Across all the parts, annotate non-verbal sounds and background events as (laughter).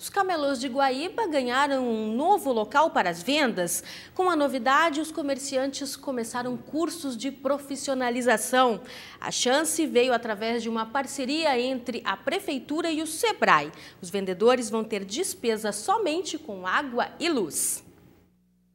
Os camelôs de Guaíba ganharam um novo local para as vendas. Com a novidade, os comerciantes começaram cursos de profissionalização. A chance veio através de uma parceria entre a Prefeitura e o SEBRAE. Os vendedores vão ter despesa somente com água e luz.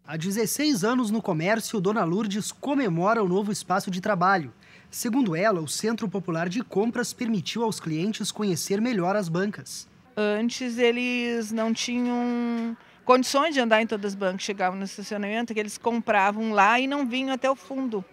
Há 16 anos no comércio, Dona Lourdes comemora o novo espaço de trabalho. Segundo ela, o Centro Popular de Compras permitiu aos clientes conhecer melhor as bancas. Antes eles não tinham condições de andar em todas as bancas, chegavam no estacionamento que eles compravam lá e não vinham até o fundo.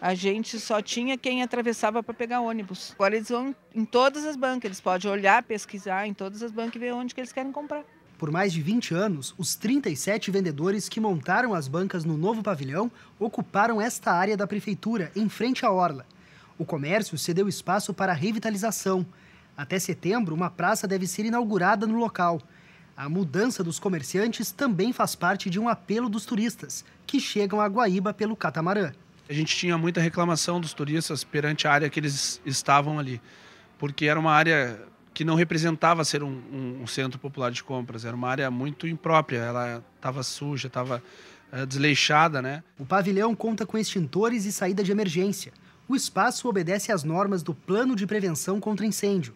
A gente só tinha quem atravessava para pegar ônibus. Agora eles vão em todas as bancas, eles podem olhar, pesquisar em todas as bancas e ver onde que eles querem comprar. Por mais de 20 anos, os 37 vendedores que montaram as bancas no novo pavilhão ocuparam esta área da prefeitura, em frente à orla. O comércio cedeu espaço para a revitalização, até setembro, uma praça deve ser inaugurada no local. A mudança dos comerciantes também faz parte de um apelo dos turistas, que chegam a Guaíba pelo catamarã. A gente tinha muita reclamação dos turistas perante a área que eles estavam ali, porque era uma área que não representava ser um, um, um centro popular de compras, era uma área muito imprópria, ela estava suja, estava é, eh, desleixada. Né? O pavilhão conta com extintores e saída de emergência. O espaço obedece às normas do Plano de Prevenção contra Incêndio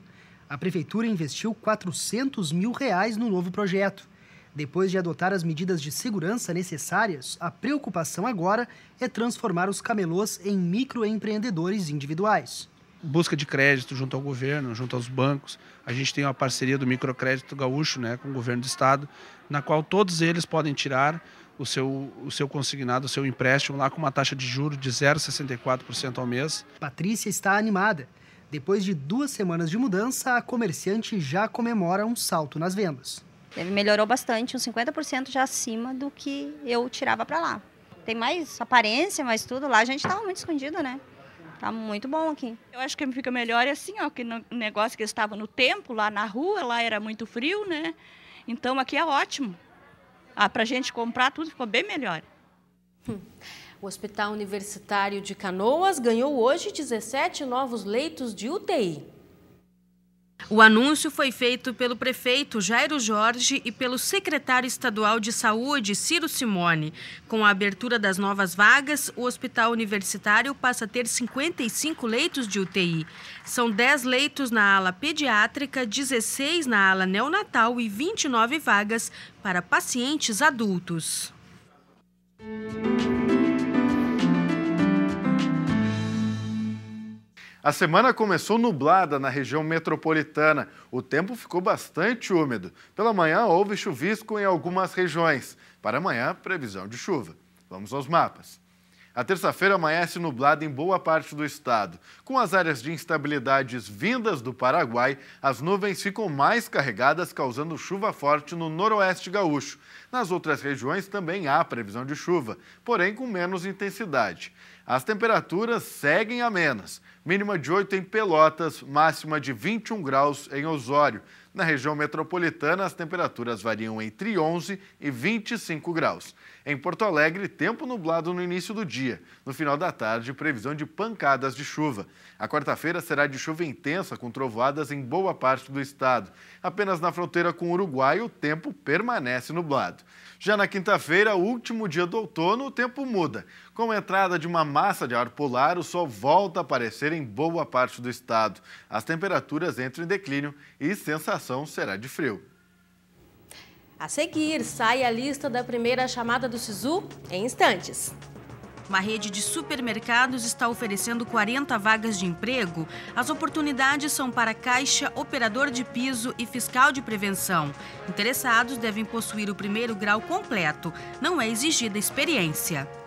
a prefeitura investiu 400 mil reais no novo projeto. Depois de adotar as medidas de segurança necessárias, a preocupação agora é transformar os camelôs em microempreendedores individuais. Busca de crédito junto ao governo, junto aos bancos. A gente tem uma parceria do microcrédito gaúcho né, com o governo do estado, na qual todos eles podem tirar o seu, o seu consignado, o seu empréstimo lá com uma taxa de juros de 0,64% ao mês. Patrícia está animada depois de duas semanas de mudança, a comerciante já comemora um salto nas vendas. Ele melhorou bastante, uns 50% já acima do que eu tirava para lá. Tem mais aparência, mais tudo. Lá a gente estava muito escondido, né? Tá muito bom aqui. Eu acho que fica melhor é assim, ó, que no negócio que estava no tempo, lá na rua, lá era muito frio, né? Então aqui é ótimo. Ah, a gente comprar tudo ficou bem melhor. (laughs) O Hospital Universitário de Canoas ganhou hoje 17 novos leitos de UTI. O anúncio foi feito pelo prefeito Jairo Jorge e pelo secretário estadual de saúde, Ciro Simone. Com a abertura das novas vagas, o hospital universitário passa a ter 55 leitos de UTI. São 10 leitos na ala pediátrica, 16 na ala neonatal e 29 vagas para pacientes adultos. A semana começou nublada na região metropolitana. O tempo ficou bastante úmido. Pela manhã houve chuvisco em algumas regiões. Para amanhã, previsão de chuva. Vamos aos mapas. A terça-feira amanhece nublada em boa parte do estado. Com as áreas de instabilidades vindas do Paraguai, as nuvens ficam mais carregadas, causando chuva forte no noroeste gaúcho. Nas outras regiões também há previsão de chuva, porém com menos intensidade. As temperaturas seguem amenas, mínima de 8 em Pelotas, máxima de 21 graus em Osório. Na região metropolitana, as temperaturas variam entre 11 e 25 graus. Em Porto Alegre, tempo nublado no início do dia. No final da tarde, previsão de pancadas de chuva. A quarta-feira será de chuva intensa, com trovoadas em boa parte do estado. Apenas na fronteira com o Uruguai, o tempo permanece nublado. Já na quinta-feira, último dia do outono, o tempo muda. Com a entrada de uma massa de ar polar, o sol volta a aparecer em boa parte do estado. As temperaturas entram em declínio e sensação operação será de frio. A seguir, sai a lista da primeira chamada do SISU em instantes. Uma rede de supermercados está oferecendo 40 vagas de emprego. As oportunidades são para caixa, operador de piso e fiscal de prevenção. Interessados devem possuir o primeiro grau completo. Não é exigida experiência.